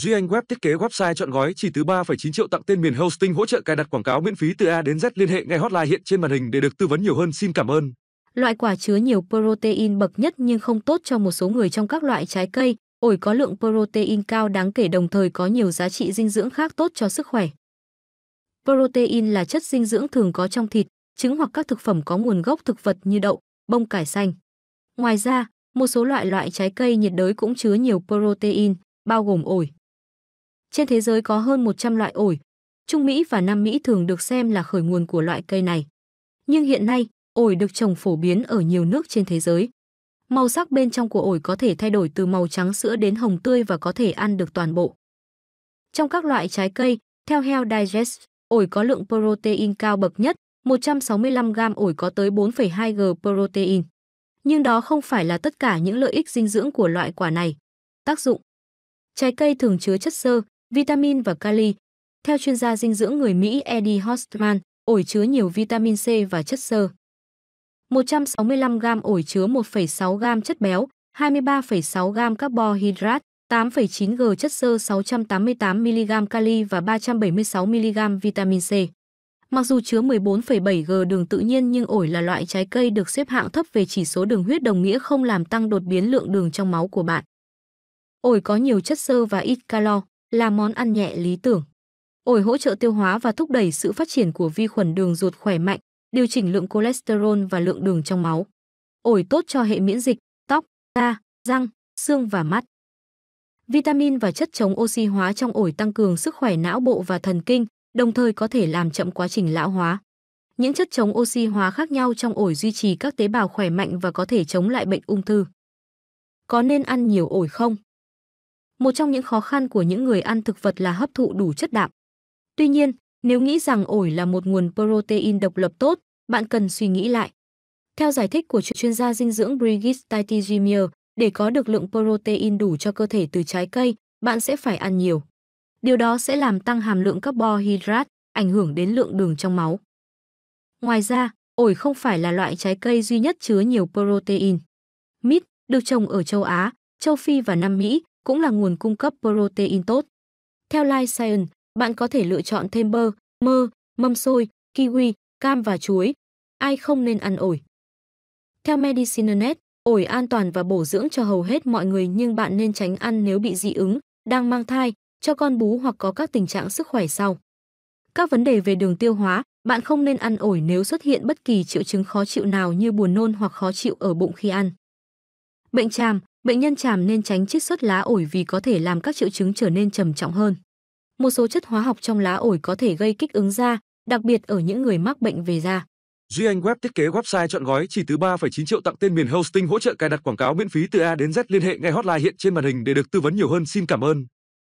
Duy Anh Web thiết kế website chọn gói chỉ từ 3,9 triệu tặng tên miền hosting hỗ trợ cài đặt quảng cáo miễn phí từ A đến Z liên hệ ngay hotline hiện trên màn hình để được tư vấn nhiều hơn. Xin cảm ơn. Loại quả chứa nhiều protein bậc nhất nhưng không tốt cho một số người trong các loại trái cây, ổi có lượng protein cao đáng kể đồng thời có nhiều giá trị dinh dưỡng khác tốt cho sức khỏe. Protein là chất dinh dưỡng thường có trong thịt, trứng hoặc các thực phẩm có nguồn gốc thực vật như đậu, bông cải xanh. Ngoài ra, một số loại loại trái cây nhiệt đới cũng chứa nhiều protein, bao gồm ổi, trên thế giới có hơn 100 loại ổi. Trung Mỹ và Nam Mỹ thường được xem là khởi nguồn của loại cây này. Nhưng hiện nay, ổi được trồng phổ biến ở nhiều nước trên thế giới. Màu sắc bên trong của ổi có thể thay đổi từ màu trắng sữa đến hồng tươi và có thể ăn được toàn bộ. Trong các loại trái cây, theo Health Digest, ổi có lượng protein cao bậc nhất, 165 gram ổi có tới 4,2 g protein. Nhưng đó không phải là tất cả những lợi ích dinh dưỡng của loại quả này. Tác dụng Trái cây thường chứa chất xơ, vitamin và kali. Theo chuyên gia dinh dưỡng người Mỹ Eddie Hostman, ổi chứa nhiều vitamin C và chất xơ. 165 g ổi chứa 1,6 g chất béo, 23,6 g carbohydrate, 8,9 g chất xơ 688 mg kali và 376 mg vitamin C. Mặc dù chứa 14,7 g đường tự nhiên nhưng ổi là loại trái cây được xếp hạng thấp về chỉ số đường huyết đồng nghĩa không làm tăng đột biến lượng đường trong máu của bạn. Ổi có nhiều chất xơ và ít calo là món ăn nhẹ lý tưởng. Ổi hỗ trợ tiêu hóa và thúc đẩy sự phát triển của vi khuẩn đường ruột khỏe mạnh, điều chỉnh lượng cholesterol và lượng đường trong máu. Ổi tốt cho hệ miễn dịch, tóc, da, răng, xương và mắt. Vitamin và chất chống oxy hóa trong ổi tăng cường sức khỏe não bộ và thần kinh, đồng thời có thể làm chậm quá trình lão hóa. Những chất chống oxy hóa khác nhau trong ổi duy trì các tế bào khỏe mạnh và có thể chống lại bệnh ung thư. Có nên ăn nhiều ổi không? Một trong những khó khăn của những người ăn thực vật là hấp thụ đủ chất đạm. Tuy nhiên, nếu nghĩ rằng ổi là một nguồn protein độc lập tốt, bạn cần suy nghĩ lại. Theo giải thích của chuyên gia dinh dưỡng Brigitte Taitijimir, để có được lượng protein đủ cho cơ thể từ trái cây, bạn sẽ phải ăn nhiều. Điều đó sẽ làm tăng hàm lượng carbohydrate, ảnh hưởng đến lượng đường trong máu. Ngoài ra, ổi không phải là loại trái cây duy nhất chứa nhiều protein. Mít được trồng ở châu Á, châu Phi và Nam Mỹ, cũng là nguồn cung cấp protein tốt. Theo Life Science, bạn có thể lựa chọn thêm bơ, mơ, mâm xôi, kiwi, cam và chuối. Ai không nên ăn ổi? Theo Medicinenet, ổi an toàn và bổ dưỡng cho hầu hết mọi người nhưng bạn nên tránh ăn nếu bị dị ứng, đang mang thai, cho con bú hoặc có các tình trạng sức khỏe sau. Các vấn đề về đường tiêu hóa, bạn không nên ăn ổi nếu xuất hiện bất kỳ triệu chứng khó chịu nào như buồn nôn hoặc khó chịu ở bụng khi ăn. Bệnh tràm, Bệnh nhân chàm nên tránh chiết xuất lá ổi vì có thể làm các triệu chứng trở nên trầm trọng hơn. Một số chất hóa học trong lá ổi có thể gây kích ứng da, đặc biệt ở những người mắc bệnh về da. Duy Anh Web thiết kế website chọn gói chỉ từ 3,9 triệu tặng tên miền hosting hỗ trợ cài đặt quảng cáo miễn phí từ A đến Z liên hệ ngay hotline hiện trên màn hình để được tư vấn nhiều hơn. Xin cảm ơn.